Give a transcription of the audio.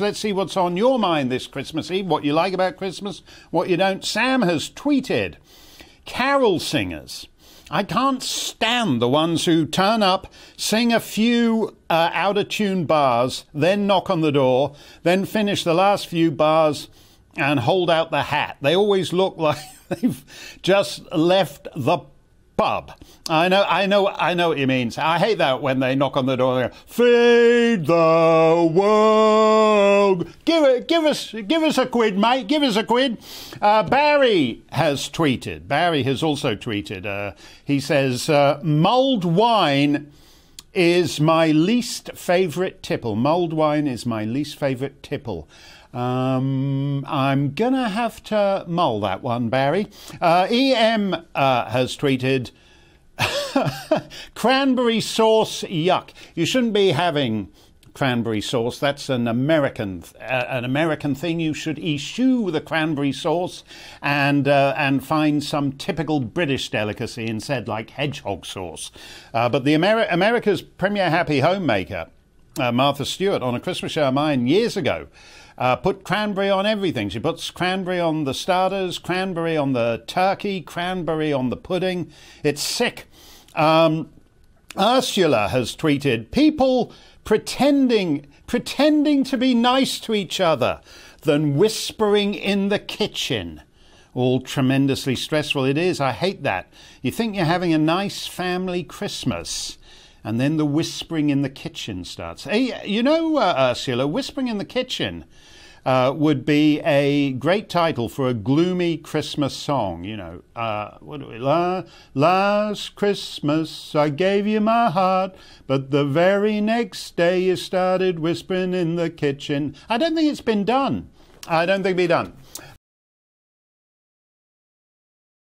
Let's see what's on your mind this Christmas Eve, what you like about Christmas, what you don't. Sam has tweeted carol singers. I can't stand the ones who turn up, sing a few uh, out of tune bars, then knock on the door, then finish the last few bars and hold out the hat. They always look like they've just left the Bob. I know, I know, I know what you mean. I hate that when they knock on the door. And go, Feed the world. Give it, give us, give us a quid, mate. Give us a quid. Uh, Barry has tweeted. Barry has also tweeted. Uh, he says, uh, mulled wine is my least favourite tipple. Mulled wine is my least favourite tipple. Um, I'm going to have to mull that one, Barry. Uh, EM uh, has tweeted. Cranberry sauce, yuck. You shouldn't be having cranberry sauce. That's an American uh, an American thing. You should eschew the cranberry sauce and uh, and find some typical British delicacy instead, like hedgehog sauce. Uh, but the Ameri- America's premier happy homemaker, uh, Martha Stewart, on a Christmas show of mine years ago. Uh, put cranberry on everything. She puts cranberry on the starters, cranberry on the turkey, cranberry on the pudding. It's sick. Um, Ursula has tweeted people pretending pretending to be nice to each other than whispering in the kitchen. All tremendously stressful it is. I hate that. You think you're having a nice family Christmas and then the whispering in the kitchen starts. Hey, you know, uh, Ursula, whispering in the kitchen uh, would be a great title for a gloomy Christmas song. You know, uh, we, La, last Christmas I gave you my heart, but the very next day you started whispering in the kitchen. I don't think it's been done. I don't think it'll be done.